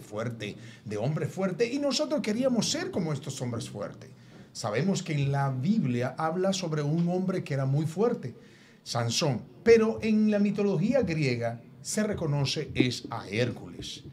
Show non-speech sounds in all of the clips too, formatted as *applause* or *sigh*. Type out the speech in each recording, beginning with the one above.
fuerte, de hombre fuerte, y nosotros queríamos ser como estos hombres fuertes. Sabemos que en la Biblia habla sobre un hombre que era muy fuerte, Sansón, pero en la mitología griega se reconoce es a Hércules.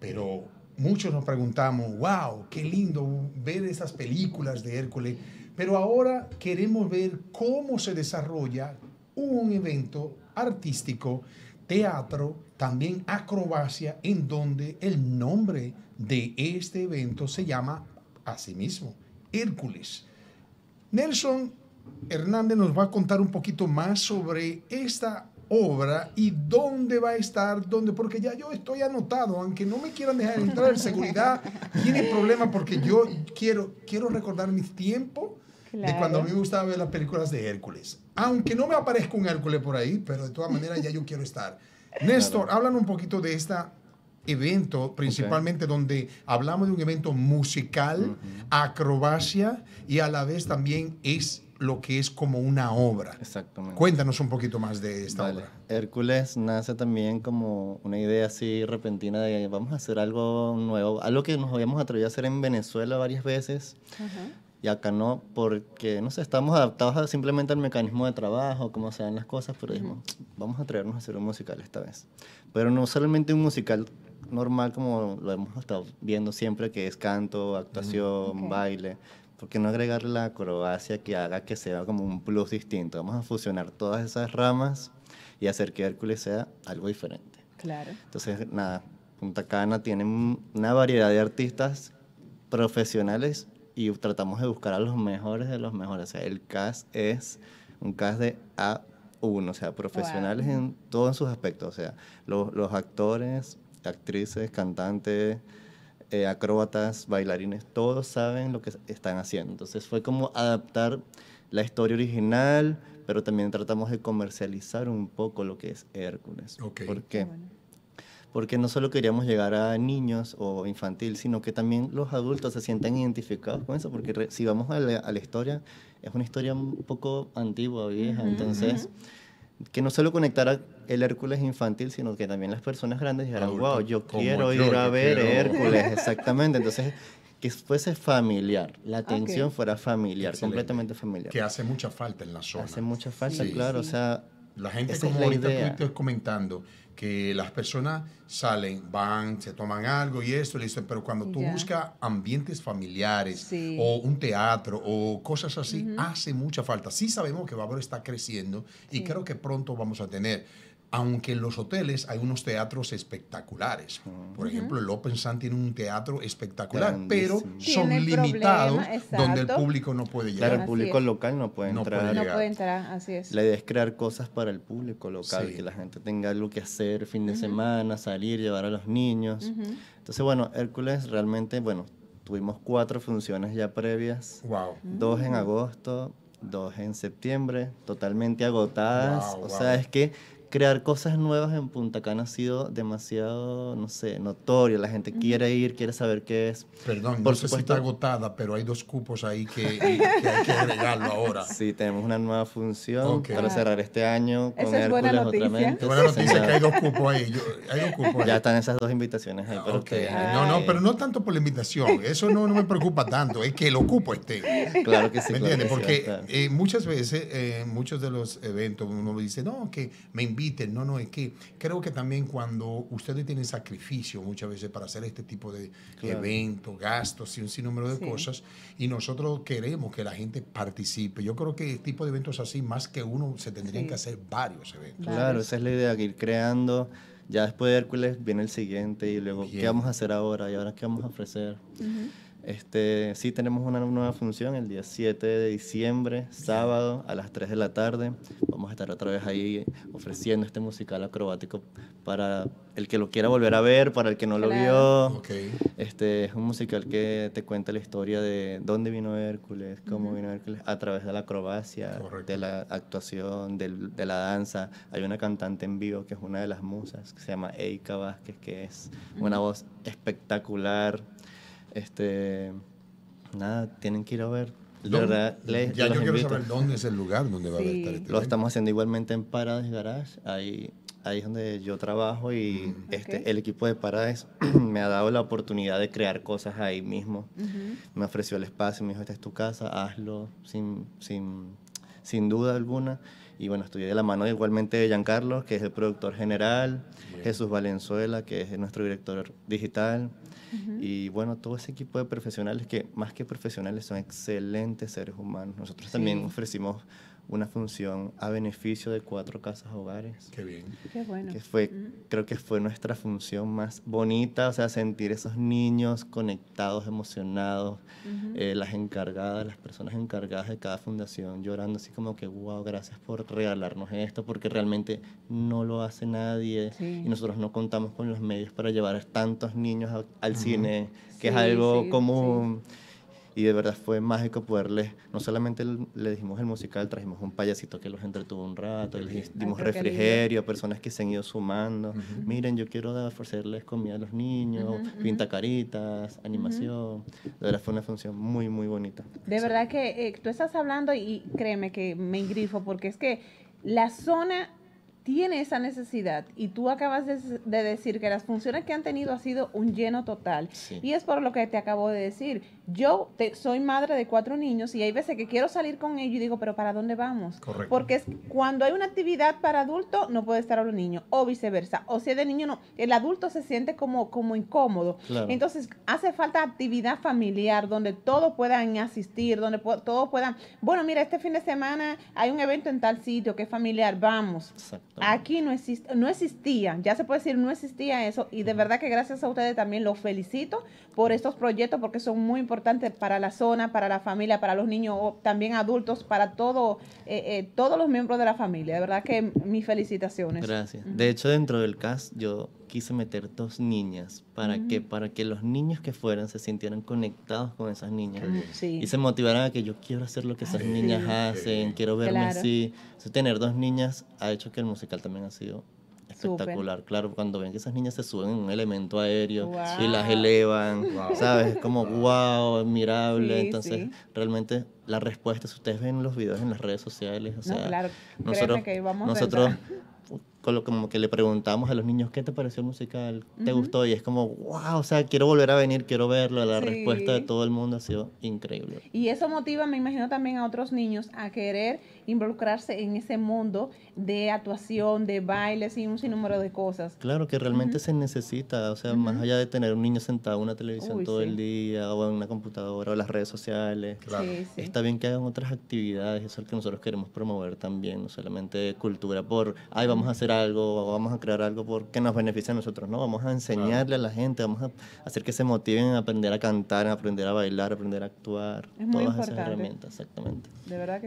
Pero muchos nos preguntamos, wow, qué lindo ver esas películas de Hércules, pero ahora queremos ver cómo se desarrolla un evento artístico teatro, también acrobacia, en donde el nombre de este evento se llama asimismo Hércules. Nelson Hernández nos va a contar un poquito más sobre esta obra y dónde va a estar, dónde, porque ya yo estoy anotado, aunque no me quieran dejar entrar en seguridad, tiene problema porque yo quiero, quiero recordar mis tiempos de cuando a mí me gustaba ver las películas de Hércules. Aunque no me aparezca un Hércules por ahí, pero de todas maneras ya yo quiero estar. *laughs* Néstor, hablan un poquito de este evento, principalmente donde hablamos de un evento musical, acrobacia y a la vez también es lo que es como una obra. Exactamente. Cuéntanos un poquito más de esta obra. Hércules nace también como una idea así repentina de vamos a hacer algo nuevo, algo que nos habíamos atrevido a hacer en Venezuela varias veces. Ajá y acá no, porque, no sé, estamos adaptados a simplemente al mecanismo de trabajo, cómo se dan las cosas, pero dijimos, vamos a atrevernos a hacer un musical esta vez. Pero no solamente un musical normal como lo hemos estado viendo siempre, que es canto, actuación, baile, porque no agregarle la acrobacia que haga que sea como un plus distinto? Vamos a fusionar todas esas ramas y hacer que Hércules sea algo diferente. Claro. Entonces, nada, Punta Cana tiene una variedad de artistas profesionales y tratamos de buscar a los mejores de los mejores. O sea, el cast es un cast de A1, o sea, profesionales en todos sus aspectos. O sea, los, actores, actrices, cantantes, eh, acróbatas, bailarines, todos saben lo que están haciendo. Entonces fue como adaptar la historia original, pero también tratamos de comercializar un poco lo que es Hércules. ¿Por qué? porque no solo queríamos llegar a niños o infantil, sino que también los adultos se sientan identificados con eso, porque si vamos a la, historia, es una historia un poco antigua, vieja, entonces que no solo conectara el Hércules infantil, sino que también las personas grandes dijeran, wow, yo quiero ir a ver Hércules, exactamente. Entonces, que fuese familiar, la atención fuera familiar, completamente familiar. Que hace mucha falta en la zona. Hace mucha falta, claro. O sea, la gente como ahorita tú estás comentando, que las personas salen, van, se toman algo y esto, Pero cuando tú buscas ambientes familiares o un teatro o cosas así, hace mucha falta. Sí sabemos que Bávaro está creciendo y creo que pronto vamos a tener aunque en los hoteles hay unos teatros espectaculares. Mm. Por ejemplo, el Open Sun tiene un teatro espectacular, pero son limitados donde el público no puede llegar. el público local no puede entrar. no puede entrar, así es. La idea es crear cosas para el público local, que la gente tenga algo que hacer fin de semana, salir, llevar a los niños. Entonces, bueno, Hércules realmente, bueno, tuvimos cuatro funciones ya previas. Dos en mm. agosto, dos en septiembre, totalmente agotadas. o sea, es que crear cosas nuevas en Punta Cana ha sido demasiado, no sé, notorio. La gente quiere ir, quiere saber qué es. Perdón, Por no sé si está agotada, pero hay dos cupos ahí *laughs* que, hay que agregarlo ahora. Sí, tenemos una nueva función para cerrar este año con Esa es buena noticia. Buena noticia que hay dos cupos ahí. Ya están esas dos invitaciones ahí. No, no, pero no tanto por la invitación. Eso no, me preocupa tanto. Es que el ocupo esté. Claro que sí. entiendes? Porque eh, muchas veces, eh, muchos de los eventos, uno dice, no, que me invita. No, no, es que creo que también cuando ustedes tienen sacrificio muchas veces para hacer este tipo de eventos, gastos y un sinnúmero de cosas, y nosotros queremos que la gente participe. Yo creo que este tipo de eventos así, más que uno, se tendrían que hacer varios eventos. Claro, esa es la idea, que ir creando. Ya después de Hércules viene el siguiente y luego, ¿qué vamos a hacer ahora? ¿Y ahora qué vamos a ofrecer? Este, sí, tenemos una nueva función el día 7 de diciembre, sábado, a las 3 de la tarde. Vamos a estar otra vez ahí ofreciendo este musical acrobático para el que lo quiera volver a ver, para el que no lo vio. Este, es un musical que te cuenta la historia de dónde vino Hércules, cómo vino Hércules, a través de la acrobacia, de la actuación, de, de, la danza. Hay una cantante en vivo que es una de las musas, que se llama Eika Vázquez, que es una voz espectacular. Este, nada, tienen que ir a ver. verdad, ya yo quiero dónde es el lugar donde va a estar. Este Lo estamos haciendo igualmente en Parades Garage. Ahí, ahí es donde yo trabajo y mm. este, el equipo de Parades *clears throat* me ha dado la oportunidad de crear cosas ahí mismo. Me ofreció el espacio, me dijo, esta es tu casa, hazlo sin, sin duda alguna. Y bueno, estoy de la mano igualmente de Giancarlo, que es el productor general, Jesús Valenzuela, que es nuestro director digital. Y bueno, todo ese equipo de profesionales que más que profesionales son excelentes seres humanos. Nosotros también ofrecimos una función a beneficio de cuatro casas hogares. Qué bien. Qué bueno. Que fue, mm. creo que fue nuestra función más bonita, o sea, sentir esos niños conectados, emocionados, eh, las encargadas, las personas encargadas de cada fundación llorando así como que, wow, gracias por regalarnos esto, porque realmente no lo hace nadie y nosotros no contamos con los medios para llevar tantos niños al cine, que es algo común y de verdad fue mágico poderles, no solamente le dijimos el musical, trajimos un payasito que los entretuvo un rato, les dimos refrigerio, personas que se han ido sumando, miren, yo quiero ofrecerles comida a los niños, pintacaritas, animación, de verdad fue una función muy, muy bonita. De verdad que eh, tú estás hablando y créeme que me engrifo porque es que la zona tiene esa necesidad y tú acabas de, decir que las funciones que han tenido ha sido un lleno total. Y es por lo que te acabo de decir. Yo te, soy madre de cuatro niños y hay veces que quiero salir con ellos y digo, pero ¿para dónde vamos? Porque es, cuando hay una actividad para adulto, no puede estar a los niños, o viceversa. O si es de niño, no. El adulto se siente como, como incómodo. Entonces, hace falta actividad familiar donde todos puedan asistir, donde todos puedan, bueno, mira, este fin de semana hay un evento en tal sitio que es familiar, vamos. Aquí no, exist, no existía, ya se puede decir, no existía eso. Y de verdad que gracias a ustedes también los felicito por estos proyectos porque son muy importantes para la zona, para la familia, para los niños, también adultos, para todo, eh, eh, todos los miembros de la familia. De verdad que mis felicitaciones. Gracias. De hecho, dentro del CAS yo quise meter dos niñas para que para que los niños que fueran se sintieran conectados con esas niñas y se motivaran a que yo quiero hacer lo que esas niñas hacen, quiero verme así. tener dos niñas ha hecho que el musical también ha sido espectacular. Claro, cuando ven que esas niñas se suben en un elemento aéreo y las elevan, ¿sabes? Es como wow, admirable. Entonces, realmente la respuesta, si ustedes ven los videos en las redes sociales, o sea, nosotros lo, como que le preguntamos a los niños, ¿qué te pareció el musical? ¿Te gustó? Y es como, wow, o sea, quiero volver a venir, quiero verlo. La respuesta de todo el mundo ha sido increíble. Y eso motiva, me imagino, también a otros niños a querer involucrarse en ese mundo de actuación, de bailes y un sinnúmero de cosas. Claro, que realmente se necesita, o sea, más allá de tener un niño sentado en una televisión todo el día o en una computadora o las redes sociales. Claro. Está bien que hagan otras actividades, eso es lo que nosotros queremos promover también, no solamente cultura por, ay, vamos a hacer algo, vamos a crear algo porque nos beneficia a nosotros, ¿no? Vamos a enseñarle a la gente, vamos a hacer que se motiven a aprender a cantar, a aprender a bailar, a aprender a actuar. todas esas herramientas, exactamente.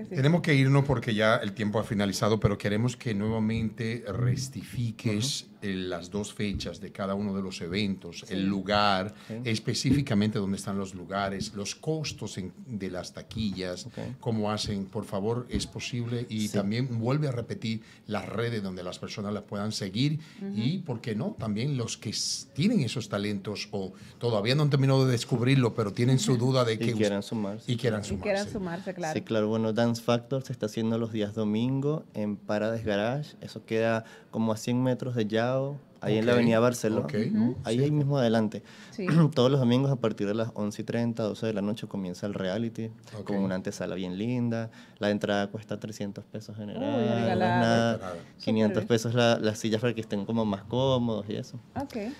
Tenemos que irnos porque ya el tiempo ha finalizado, pero queremos que nuevamente restifiques. Eh, las dos fechas de cada uno de los eventos, el lugar, específicamente dónde están los lugares, los costos de las taquillas, cómo hacen, por favor, es posible. Y también vuelve a repetir las redes donde las personas las puedan seguir y, ¿por qué no? También los que tienen esos talentos o todavía no han terminado de descubrirlo, pero tienen su duda de que... quieran sumarse. Y quieran sumarse. Y claro. Sí, claro. Bueno, Dance Factor se está haciendo los días domingo en parades Garage. Eso queda como a 100 metros de ya ahí en la Avenida Barcelona. Ahí, mismo adelante. *clears throat* Todos los domingos a partir de las 11 y 30, 12 de la noche comienza el reality, con una antesala bien linda. La entrada cuesta 300 pesos general, 500 pesos las sillas para que estén como más cómodos y eso.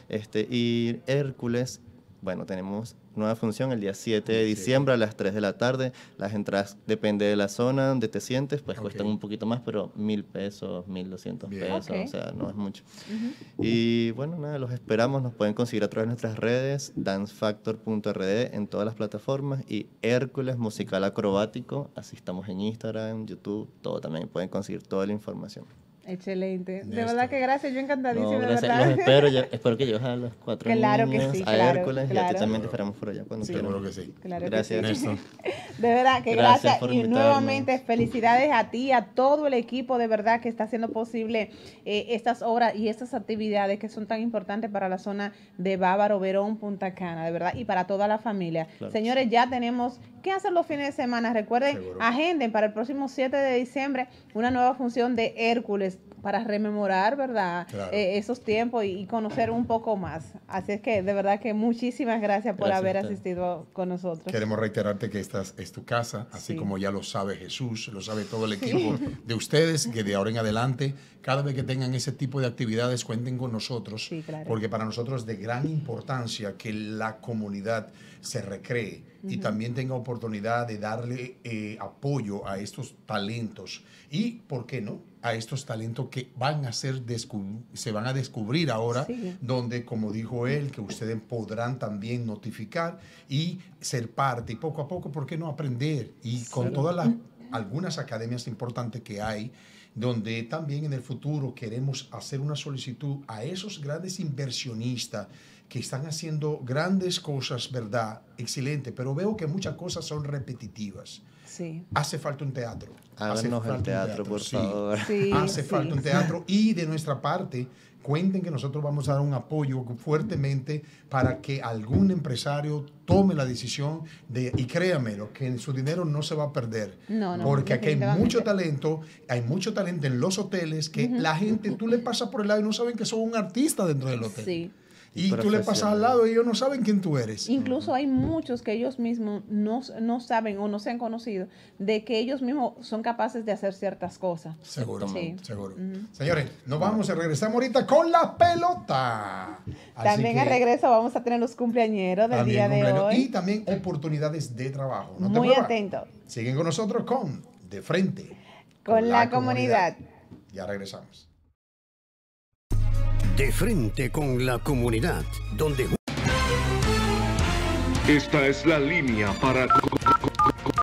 Este, y Hércules, bueno, tenemos nueva función el día 7 de diciembre a las 3 de la tarde. Las entradas, depende de la zona donde te sientes, pues cuestan un poquito más, pero mil pesos, mil doscientos pesos, o sea, no es mucho. Y bueno, nada, los esperamos. Nos pueden conseguir a través de nuestras redes, dancefactor.rd en todas las plataformas y Hércules Musical Acrobático. Así estamos en Instagram, YouTube, todo también. Pueden conseguir toda la información. Excelente. de verdad que gracias, yo encantadísimo De verdad. Los espero, *laughs* espero que llegues a las cuatro claro que sí, a Hércules y a ti también te esperamos por allá cuando sí, que sí. gracias. Nelson *laughs* De verdad que gracias, y nuevamente felicidades a ti, a todo el equipo de verdad que está haciendo posible eh, estas obras y estas actividades que son tan importantes para la zona de Bávaro, Verón, Punta Cana, de verdad, y para toda la familia. Señores, ya tenemos ¿Qué hacen los fines de semana? Recuerden, agenden para el próximo 7 de diciembre una nueva función de Hércules para rememorar, ¿verdad? Eh, esos tiempos y, conocer un poco más. Así es que de verdad que muchísimas gracias por haber asistido con nosotros. Queremos reiterarte que esta es tu casa, así como ya lo sabe Jesús, lo sabe todo el equipo *laughs* de ustedes, que de ahora en adelante, cada vez que tengan ese tipo de actividades, cuenten con nosotros, porque para nosotros es de gran importancia que la comunidad se recree y también tenga oportunidad de darle eh, apoyo a estos talentos y, ¿por qué no? a estos talentos que van a ser se van a descubrir ahora, donde como dijo él, que ustedes podrán también notificar y ser parte y poco a poco, ¿por qué no aprender? Y con todas las algunas academias importantes que hay donde también en el futuro queremos hacer una solicitud a esos grandes inversionistas que están haciendo grandes cosas, ¿verdad? Excelente, pero veo que muchas cosas son repetitivas. Sí. Hace falta un teatro. Háganos el teatro, por favor. Sí, hace falta un teatro y de nuestra parte cuenten que nosotros vamos a dar un apoyo fuertemente para que algún empresario tome la decisión de, y créamelo, que su dinero no se va a perder. porque aquí hay mucho talento, hay mucho talento en los hoteles que la gente, tú le pasas por el lado y no saben que son un artista dentro del hotel y tú le pasas al lado y ellos no saben quién tú eres. Incluso hay muchos que ellos mismos no, saben o no se han conocido de que ellos mismos son capaces de hacer ciertas cosas. Seguro, seguro. Señores, nos vamos, a regresar ahorita con la pelota. también al regreso vamos a tener los cumpleañeros del día de hoy. Y también oportunidades de trabajo. Muy atento. Siguen con nosotros con De Frente. Con, la, comunidad. Ya regresamos. De frente con la comunidad, donde... Esta es la línea para...